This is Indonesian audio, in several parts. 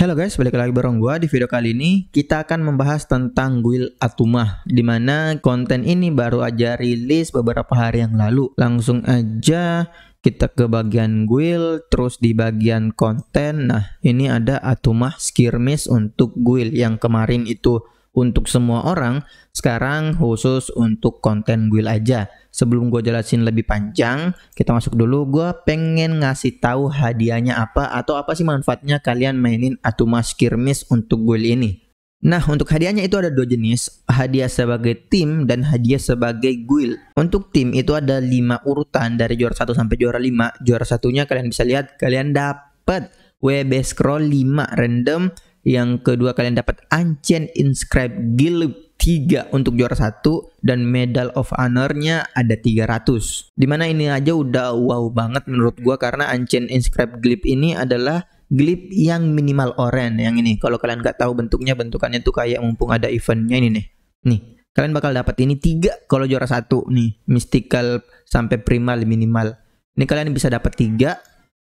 Halo guys, balik lagi bareng gua. di video kali ini kita akan membahas tentang Guild Atumah Dimana konten ini baru aja rilis beberapa hari yang lalu Langsung aja kita ke bagian Guild terus di bagian konten Nah ini ada Atumah Skirmish untuk Guild yang kemarin itu untuk semua orang. Sekarang khusus untuk konten guild aja. Sebelum gue jelasin lebih panjang, kita masuk dulu. Gue pengen ngasih tahu hadiahnya apa atau apa sih manfaatnya kalian mainin Atuma Skirmish untuk guild ini. Nah, untuk hadiahnya itu ada dua jenis, hadiah sebagai tim dan hadiah sebagai guild. Untuk tim itu ada 5 urutan dari juara 1 sampai juara 5. Juara satunya kalian bisa lihat kalian dapat web Scroll 5 random yang kedua kalian dapat Ancient Inscribed Guild 3 untuk juara 1 dan Medal of Honor-nya ada 300. Dimana ini aja udah wow banget menurut gua karena Ancient Inscribed Glip ini adalah glip yang minimal orange yang ini. Kalau kalian nggak tahu bentuknya, bentukannya tuh kayak mumpung ada eventnya ini nih. Nih, kalian bakal dapat ini tiga kalau juara satu nih, mystical sampai primal minimal. Ini kalian bisa dapat tiga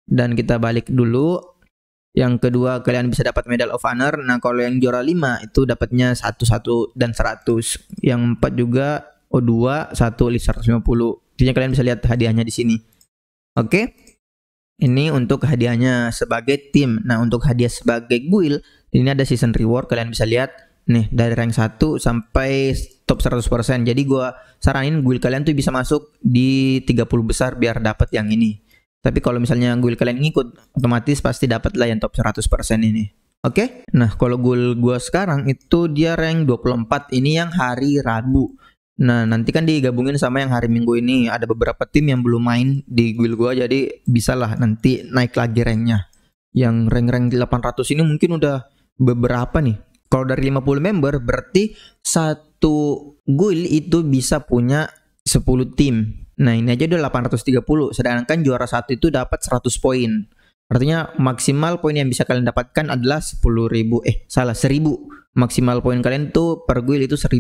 dan kita balik dulu yang kedua kalian bisa dapat Medal of Honor. Nah, kalau yang juara 5 itu dapatnya 1 1 dan 100. Yang 4 juga O2 1 list 150. Intinya kalian bisa lihat hadiahnya di sini. Oke. Okay? Ini untuk hadiahnya sebagai tim. Nah, untuk hadiah sebagai guild, ini ada season reward kalian bisa lihat nih dari rank 1 sampai top 100%. Jadi gua saranin guild kalian tuh bisa masuk di 30 besar biar dapat yang ini. Tapi kalau misalnya guild kalian ngikut, otomatis pasti dapat lah yang top 100% ini. Oke, okay? nah kalau guild gua sekarang itu dia rank 24 ini yang hari Rabu. Nah, nanti kan digabungin sama yang hari Minggu ini. Ada beberapa tim yang belum main di guild gua jadi bisalah nanti naik lagi ranknya. Yang rank-rank 800 ini mungkin udah beberapa nih. Kalau dari 50 member berarti satu guild itu bisa punya 10 tim. Nah ini aja udah 830 sedangkan juara satu itu dapat 100 poin. Artinya maksimal poin yang bisa kalian dapatkan adalah 10.000 eh salah 1000. Maksimal poin kalian tuh per guild itu 1000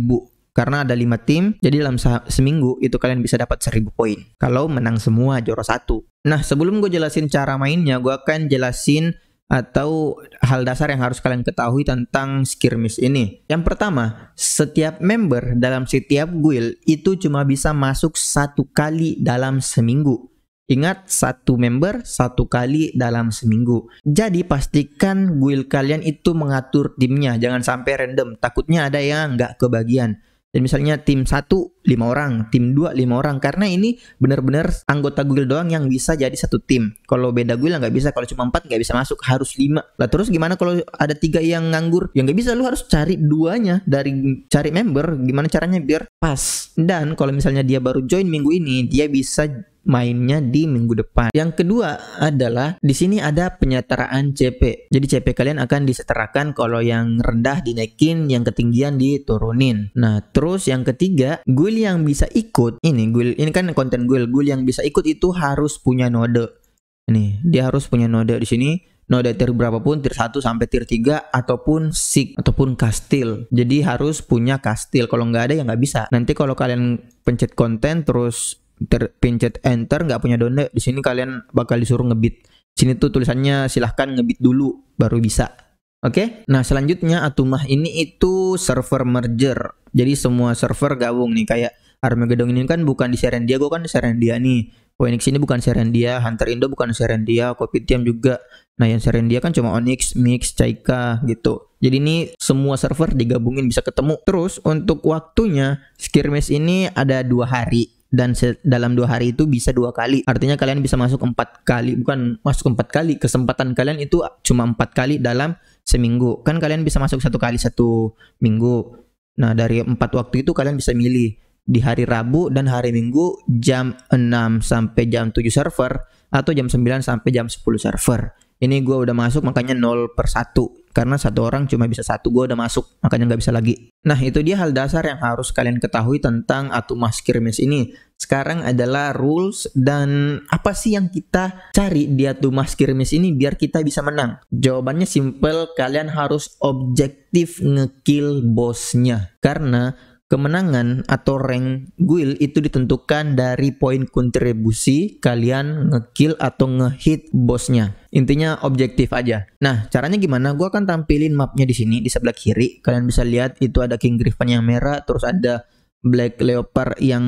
karena ada 5 tim, jadi dalam seminggu itu kalian bisa dapat 1000 poin. Kalau menang semua juara satu. Nah, sebelum gue jelasin cara mainnya, gue akan jelasin atau hal dasar yang harus kalian ketahui tentang skirmish ini. Yang pertama, setiap member dalam setiap guild itu cuma bisa masuk satu kali dalam seminggu. Ingat, satu member satu kali dalam seminggu. Jadi pastikan guild kalian itu mengatur timnya, jangan sampai random. Takutnya ada yang nggak kebagian. Dan misalnya tim 1 5 orang, tim 2 5 orang karena ini benar-benar anggota guild doang yang bisa jadi satu tim. Kalau beda guild nggak bisa, kalau cuma 4 nggak bisa masuk, harus 5. Lah terus gimana kalau ada tiga yang nganggur? yang nggak bisa, lu harus cari duanya dari cari member gimana caranya biar pas. Dan kalau misalnya dia baru join minggu ini, dia bisa mainnya di minggu depan. Yang kedua adalah di sini ada penyetaraan CP. Jadi CP kalian akan disetarakan kalau yang rendah dinaikin, yang ketinggian diturunin. Nah, terus yang ketiga, guild yang bisa ikut ini guild ini kan konten guild. Guild yang bisa ikut itu harus punya node. Ini, dia harus punya node di sini node tier berapapun tier 1 sampai tier 3 ataupun sig ataupun kastil jadi harus punya kastil kalau nggak ada ya nggak bisa nanti kalau kalian pencet konten terus terpencet enter nggak punya download di sini kalian bakal disuruh ngebit sini tuh tulisannya silahkan ngebit dulu baru bisa oke okay? nah selanjutnya atumah ini itu server merger jadi semua server gabung nih kayak Armageddon ini kan bukan di Serendia gue kan di Serendia nih Phoenix ini bukan Serendia Hunter Indo bukan Serendia Kopitiam juga nah yang Serendia kan cuma Onyx Mix Chaika gitu jadi ini semua server digabungin bisa ketemu. Terus untuk waktunya skirmish ini ada dua hari dan dalam dua hari itu bisa dua kali. Artinya kalian bisa masuk empat kali, bukan masuk empat kali. Kesempatan kalian itu cuma empat kali dalam seminggu. Kan kalian bisa masuk satu kali satu minggu. Nah dari empat waktu itu kalian bisa milih di hari Rabu dan hari Minggu jam 6 sampai jam 7 server atau jam 9 sampai jam 10 server. Ini gue udah masuk makanya 0 per 1 karena satu orang cuma bisa satu gue udah masuk makanya nggak bisa lagi nah itu dia hal dasar yang harus kalian ketahui tentang atumas kirmis ini sekarang adalah rules dan apa sih yang kita cari di atumas kirmis ini biar kita bisa menang jawabannya simple kalian harus objektif ngekill bosnya karena kemenangan atau rank guild itu ditentukan dari poin kontribusi kalian ngekill atau ngehit bosnya. Intinya objektif aja. Nah, caranya gimana? Gua akan tampilin mapnya di sini di sebelah kiri. Kalian bisa lihat itu ada King Griffin yang merah, terus ada Black Leopard yang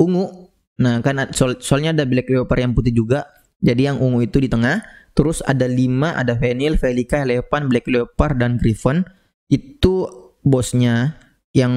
ungu. Nah, kan soal, soalnya ada Black Leopard yang putih juga. Jadi yang ungu itu di tengah, terus ada 5, ada venil Velika, Leopan, Black Leopard dan Griffin Itu bosnya yang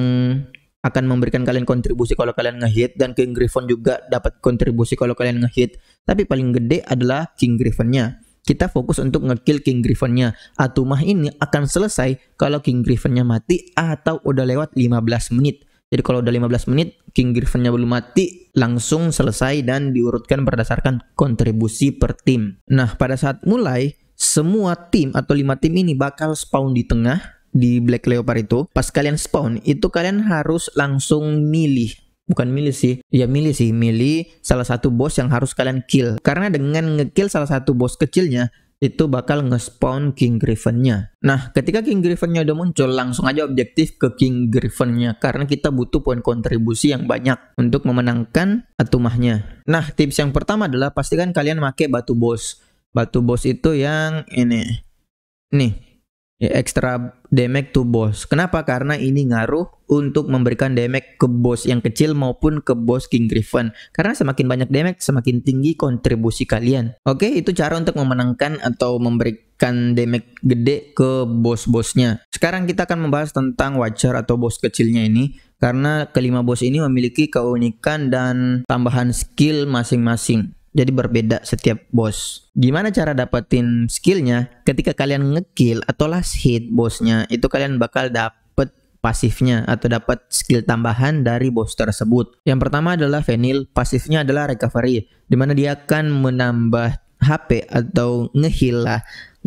akan memberikan kalian kontribusi kalau kalian ngehit dan King Griffon juga dapat kontribusi kalau kalian ngehit. Tapi paling gede adalah King Griffonnya. Kita fokus untuk ngekill King Griffonnya. Atumah ini akan selesai kalau King Griffonnya mati atau udah lewat 15 menit. Jadi kalau udah 15 menit King Griffonnya belum mati langsung selesai dan diurutkan berdasarkan kontribusi per tim. Nah pada saat mulai semua tim atau lima tim ini bakal spawn di tengah di Black Leopard itu, pas kalian spawn itu kalian harus langsung milih bukan milih sih ya milih sih milih salah satu bos yang harus kalian kill karena dengan ngekill salah satu bos kecilnya itu bakal nge-spawn King nya Nah, ketika King Griffin nya udah muncul, langsung aja objektif ke King Griffin nya karena kita butuh poin kontribusi yang banyak untuk memenangkan atumahnya. Nah, tips yang pertama adalah pastikan kalian pakai batu bos. Batu bos itu yang ini. Nih, ya, extra damage to boss. Kenapa? Karena ini ngaruh untuk memberikan damage ke boss yang kecil maupun ke boss King Griffin. Karena semakin banyak damage, semakin tinggi kontribusi kalian. Oke, itu cara untuk memenangkan atau memberikan damage gede ke boss bosnya Sekarang kita akan membahas tentang Watcher atau boss kecilnya ini. Karena kelima boss ini memiliki keunikan dan tambahan skill masing-masing jadi berbeda setiap bos. Gimana cara dapetin skillnya? Ketika kalian ngekill atau last hit bosnya, itu kalian bakal dapet pasifnya atau dapat skill tambahan dari bos tersebut. Yang pertama adalah Venil, pasifnya adalah recovery, dimana dia akan menambah HP atau ngehil lah,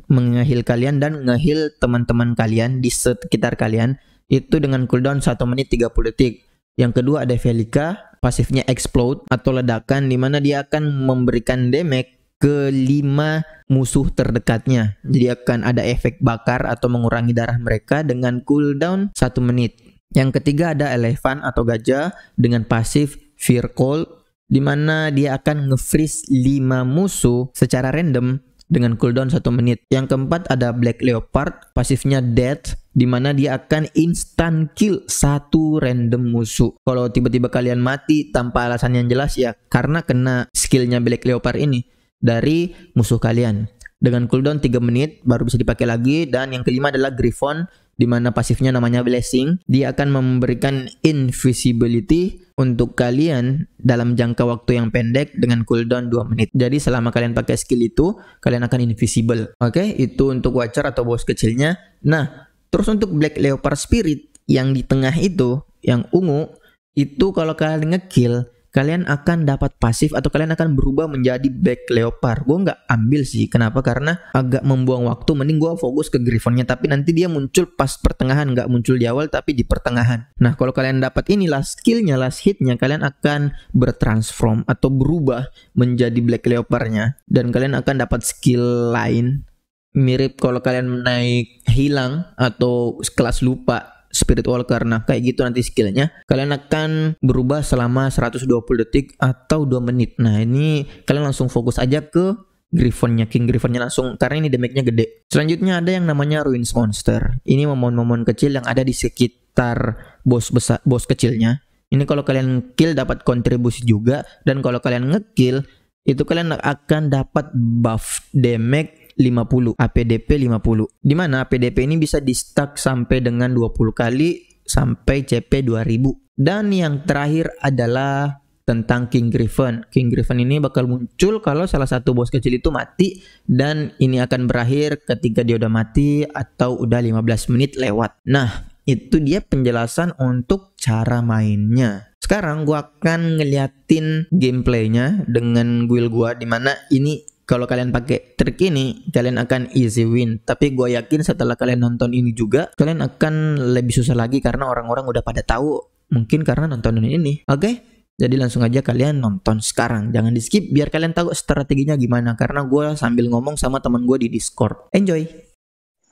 mengehil kalian dan ngehil teman-teman kalian di sekitar kalian itu dengan cooldown 1 menit 30 detik. Yang kedua ada Velika, pasifnya explode atau ledakan di mana dia akan memberikan damage ke lima musuh terdekatnya. Jadi akan ada efek bakar atau mengurangi darah mereka dengan cooldown 1 menit. Yang ketiga ada elephant atau gajah dengan pasif fear Call di mana dia akan nge-freeze 5 musuh secara random dengan cooldown 1 menit. Yang keempat ada Black Leopard, pasifnya Death di mana dia akan instant kill satu random musuh. Kalau tiba-tiba kalian mati tanpa alasan yang jelas ya karena kena skillnya Black Leopard ini dari musuh kalian. Dengan cooldown 3 menit baru bisa dipakai lagi dan yang kelima adalah Griffon di mana pasifnya namanya Blessing. Dia akan memberikan invisibility untuk kalian dalam jangka waktu yang pendek dengan cooldown 2 menit. Jadi selama kalian pakai skill itu, kalian akan invisible. Oke, okay? itu untuk Watcher atau bos kecilnya. Nah, Terus untuk Black Leopard Spirit yang di tengah itu, yang ungu, itu kalau kalian ngekill, kalian akan dapat pasif atau kalian akan berubah menjadi Black Leopard. Gue nggak ambil sih, kenapa? Karena agak membuang waktu, mending gue fokus ke Griffonnya. Tapi nanti dia muncul pas pertengahan, nggak muncul di awal tapi di pertengahan. Nah kalau kalian dapat ini last skillnya, last hitnya, kalian akan bertransform atau berubah menjadi Black Leopardnya. Dan kalian akan dapat skill lain mirip kalau kalian naik hilang atau kelas lupa spirit walker nah kayak gitu nanti skillnya kalian akan berubah selama 120 detik atau 2 menit nah ini kalian langsung fokus aja ke Griffonnya King Griffonnya langsung karena ini damage-nya gede. Selanjutnya ada yang namanya Ruins Monster. Ini momon-momon kecil yang ada di sekitar bos besar bos kecilnya. Ini kalau kalian kill dapat kontribusi juga dan kalau kalian ngekill itu kalian akan dapat buff damage 50, APDP 50. Di APDP ini bisa di stack sampai dengan 20 kali sampai CP 2000. Dan yang terakhir adalah tentang King Griffin. King Griffin ini bakal muncul kalau salah satu bos kecil itu mati dan ini akan berakhir ketika dia udah mati atau udah 15 menit lewat. Nah, itu dia penjelasan untuk cara mainnya. Sekarang gua akan ngeliatin gameplaynya dengan guild gua dimana ini kalau kalian pakai trik ini kalian akan easy win tapi gue yakin setelah kalian nonton ini juga kalian akan lebih susah lagi karena orang-orang udah pada tahu mungkin karena nontonin ini oke okay? jadi langsung aja kalian nonton sekarang jangan di skip biar kalian tahu strateginya gimana karena gue sambil ngomong sama teman gue di discord enjoy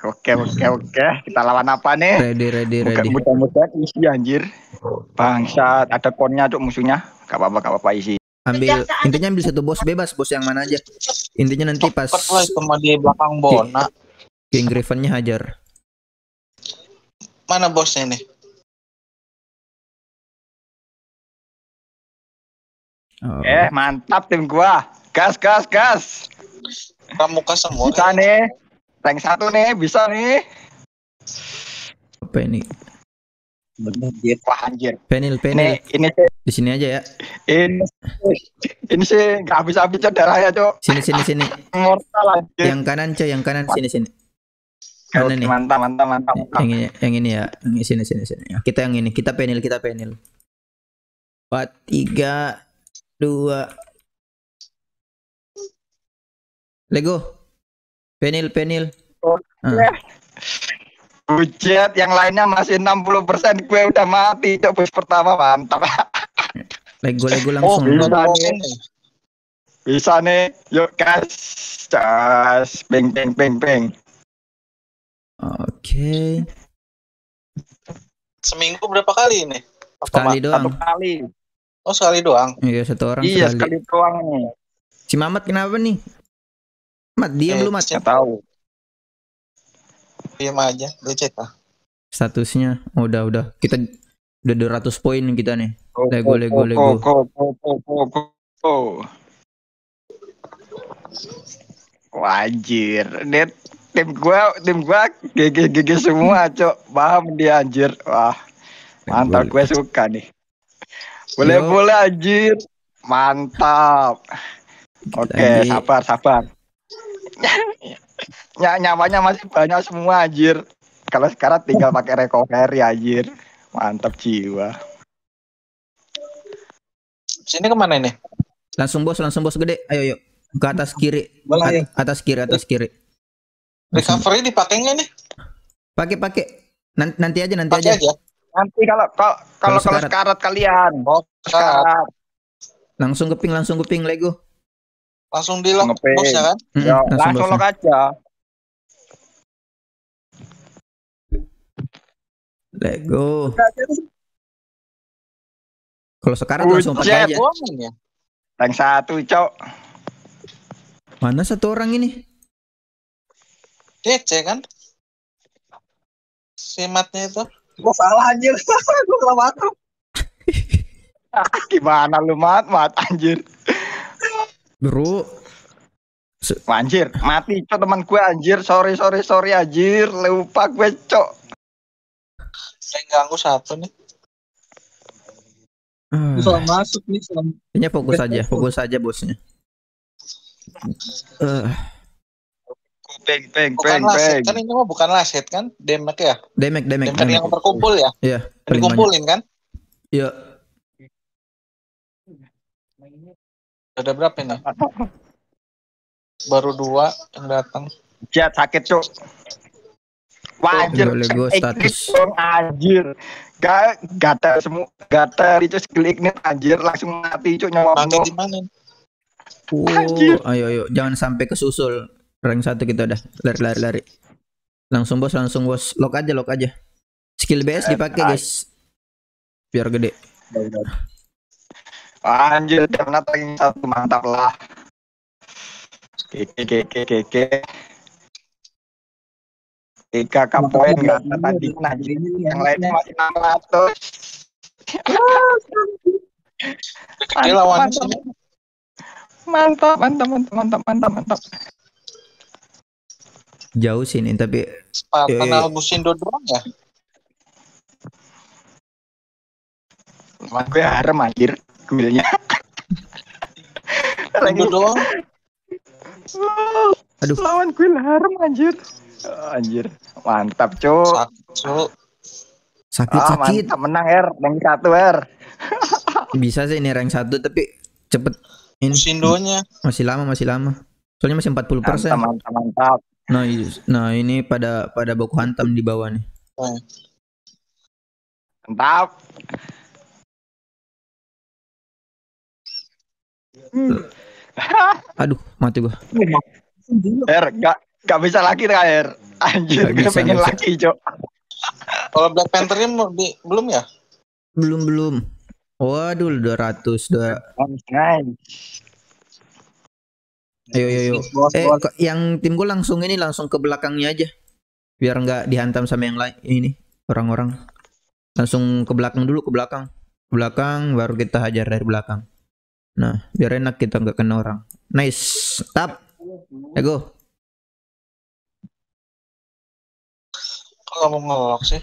Oke oke oke, kita lawan apa nih? Ready ready ready. Mudah-mudahan isi anjir. Bangsat, ada konnya cok musuhnya. Gak apa-apa gak apa-apa isi ambil intinya ambil satu bos bebas bos yang mana aja intinya nanti pas sama di belakang Bona King Griffinnya hajar mana bosnya ini Oh. Eh mantap tim gua gas gas gas kamu semua bisa nih tank satu nih bisa nih apa ini wah anjir. Penil, penil. Ini, ini Di sini aja ya. Ini, ini sih nggak habis-habisnya darahnya, Cok. Sini, sini, sini. Mortal anjir. Yang kanan, Cok, yang kanan, sini, sini. Kanan nih. Mantap, mantap, mantap, Yang ini, yang ini ya. Yang ini, sini, sini, sini. Kita yang ini, kita penil, kita penil. Empat, tiga, dua. Lego. Penil, penil. Oh, ah. Bujet, yang lainnya masih 60%, persen gue udah mati. Coba pertama mantap. Lego-lego oh, langsung. Oh, bisa nih. Bisa nih. Yuk, guys, Cas. Ping, beng ping, beng Oke. Okay. Seminggu berapa kali ini? Sekali Apa, doang. Satu kali. Oh, sekali doang. Iya, satu orang Iya, sekali, sekali doang nih. Si Mamat kenapa nih? Mat, diam eh, lu, Mat. Enggak tahu diam aja lecet lah statusnya oh, udah udah kita udah 200 poin kita nih lego lego lego wajir net tim gua tim gua GG GG semua cok paham dia anjir wah mantap gue suka nih boleh Yo. boleh anjir mantap oke okay, sabar sabar ny nyawanya masih banyak semua anjir. Kalau sekarang tinggal pakai recovery anjir. Mantap jiwa. Sini kemana ini? Langsung bos, langsung bos gede. Ayo yuk. Ke atas kiri. At atas kiri, atas kiri. Recovery dipakai nggak nih? Pakai, pakai. Nanti, nanti aja, nanti aja. aja. Nanti kalau kalau kalau, sekarat. sekarat kalian. bos sekarat. Langsung ke langsung ke Lego. Langsung di lock ya kan? Mm -hmm. langsung, langsung ya. lock aja. Let go. Kalau sekarang langsung pakai aja. Tang ya? satu, cok. Mana satu orang ini? DC kan? Simatnya itu. Gua salah anjir. Gua salah matu. Gimana lu mat mat anjir. Bro. anjir, mati cok teman gue anjir. Sorry sorry sorry anjir. Lupa gue cok. Yang ganggu satu nih. Hmm. masuk nih. Salah... Ini fokus aja, fokus saja bosnya. Uh. Peng, peng, bukan peng, laset, peng. kan ini mah bukan laset kan demek ya demek demek, demek, yang terkumpul ya iya Terkumpulin kan iya ada berapa ini baru dua yang datang Jat sakit tuh wajar anjir. gue status. Dong, anjir. Gak gata semua gata itu skill ignite anjir langsung mati cuy nyawa Mati di mana? Oh, anjir. ayo ayo jangan sampai kesusul. Rank satu kita udah lari-lari lari. Langsung bos, langsung bos. Lock aja, lock aja. Skill BS dipakai, guys. Biar gede. Anjir, jangan tanking satu mantap lah. oke, oke, oke. Tiga k poin nggak tadi nah, yang lainnya masih enam ratus. lawan mantap, mantap, mantap, mantap, mantap, mantap. Jauh sih ini tapi eh, kenal musim doang ya. Mas gue harem anjir kuilnya. Lagi doang. Aduh. Lawan kuil harem anjir anjir, mantap, Cuk. Cuk. Sakit ah, sakit. menang R, rank satu R. Bisa sih ini rank satu tapi cepet ini. Sindonya. Masih lama, masih lama. Soalnya masih 40%. Mantap, mantap, mantap. Nah, iya. nah ini pada pada baku hantam di bawah nih. Nah. Mantap. Hmm. Aduh, mati gua. R, gak, Gak bisa lagi terakhir. Anjir, gak bisa, pengen bisa. lagi, Cok. Kalau Black Panther-nya di, belum ya? Belum, belum. Waduh, 200 dua. Ayo, ayo, ayo. Eh, yang tim gue langsung ini langsung ke belakangnya aja, biar nggak dihantam sama yang lain ini orang-orang. Langsung ke belakang dulu, ke belakang, ke belakang, baru kita hajar dari belakang. Nah, biar enak kita nggak kena orang. Nice, tap. Ego. nggak ngelok sih?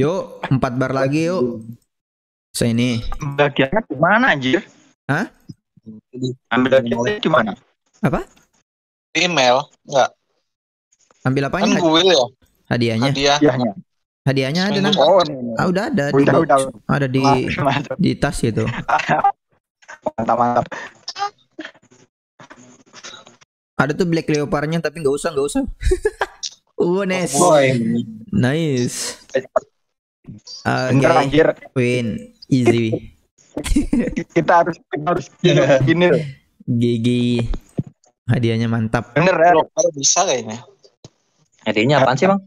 Yuk, empat bar lagi yuk. Saya ini. Bagiannya gimana anjir? Hah? Ambil bagiannya gimana? Apa? email, enggak. Ambil apanya? Kan gue ya. Hadiahnya. Hadiahnya. Hadiahnya ada nang. Oh, ah, udah ada di udah, udah. ada di di tas itu mantap mantap. Ada tuh black leopardnya tapi nggak usah nggak usah. oh nice. Oh, nice. Oke. Okay. Anjir. Win. Easy. kita harus kita harus yeah. gini. Gigi. Hadiahnya mantap. Bener ya. Kalau bisa kayaknya. Hadiahnya apa sih bang?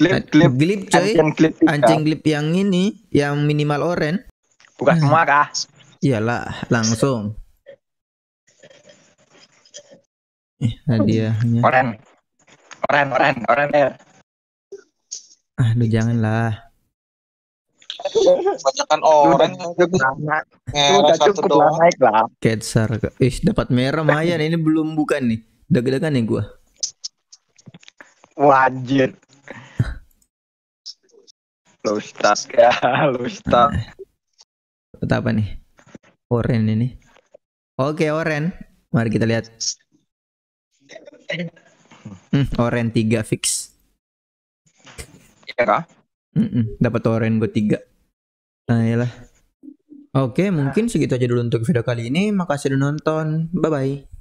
Glip, glip, glip, coy. Anjing, glip, anjing glip yang ini, yang minimal oren. Bukan semua kah? Iyalah, langsung. Eh, hadiahnya. Oren. Oren, oren, oren air. Ah, lu janganlah. Banyakan orang Udah cukup lah naik lah. Ketsar. Ih, dapat merah mayan ini belum bukan nih. Deg-degan nih gua. Wajir. Lu start ya, lu start. Nah. Apa nih? Oren ini. Oke, Oren. Mari kita lihat. Hmm, oren 3 fix. Iya kah? Mm -mm, dapat oren gue 3. Nah, iyalah. Oke, mungkin segitu aja dulu untuk video kali ini. Makasih udah nonton. Bye-bye.